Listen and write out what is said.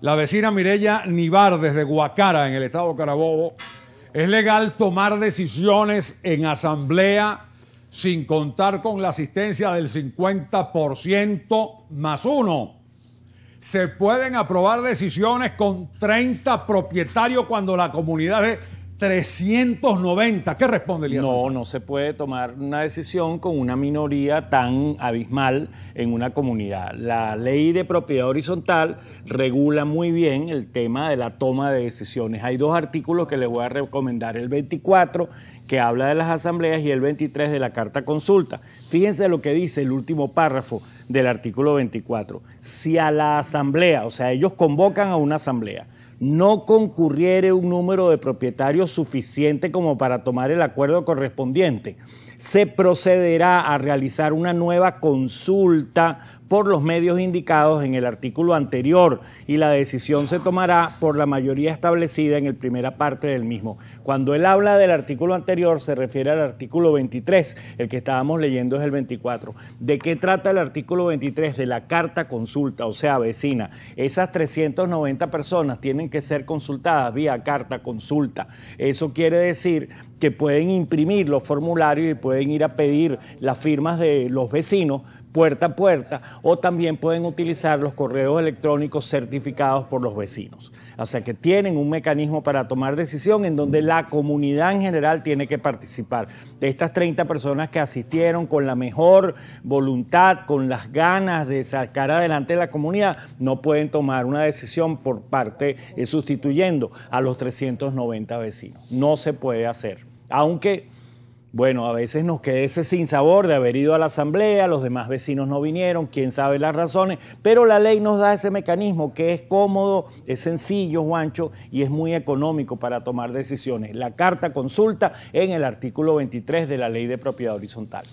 La vecina Mirella Nivar, desde Guacara, en el estado de Carabobo, es legal tomar decisiones en asamblea sin contar con la asistencia del 50% más uno. Se pueden aprobar decisiones con 30 propietarios cuando la comunidad es 390. ¿Qué responde Elías? No, no se puede tomar una decisión con una minoría tan abismal en una comunidad. La ley de propiedad horizontal regula muy bien el tema de la toma de decisiones. Hay dos artículos que les voy a recomendar, el 24 que habla de las asambleas y el 23 de la carta consulta. Fíjense lo que dice el último párrafo del artículo 24. Si a la asamblea, o sea, ellos convocan a una asamblea, no concurriere un número de propietarios suficiente como para tomar el acuerdo correspondiente, se procederá a realizar una nueva consulta por los medios indicados en el artículo anterior y la decisión se tomará por la mayoría establecida en la primera parte del mismo. Cuando él habla del artículo anterior se refiere al artículo 23, el que estábamos leyendo es el 24. ¿De qué trata el artículo 23? De la carta consulta, o sea, vecina. Esas 390 personas tienen que ser consultadas vía carta consulta. Eso quiere decir que pueden imprimir los formularios y pueden ir a pedir las firmas de los vecinos puerta a puerta o también pueden utilizar los correos electrónicos certificados por los vecinos. O sea que tienen un mecanismo para tomar decisión en donde la comunidad en general tiene que participar. De estas 30 personas que asistieron con la mejor voluntad, con las ganas de sacar adelante la comunidad, no pueden tomar una decisión por parte eh, sustituyendo a los 390 vecinos. No se puede hacer. Aunque bueno, a veces nos queda ese sabor de haber ido a la asamblea, los demás vecinos no vinieron, quién sabe las razones, pero la ley nos da ese mecanismo que es cómodo, es sencillo, Juancho, y es muy económico para tomar decisiones. La carta consulta en el artículo 23 de la Ley de Propiedad Horizontal.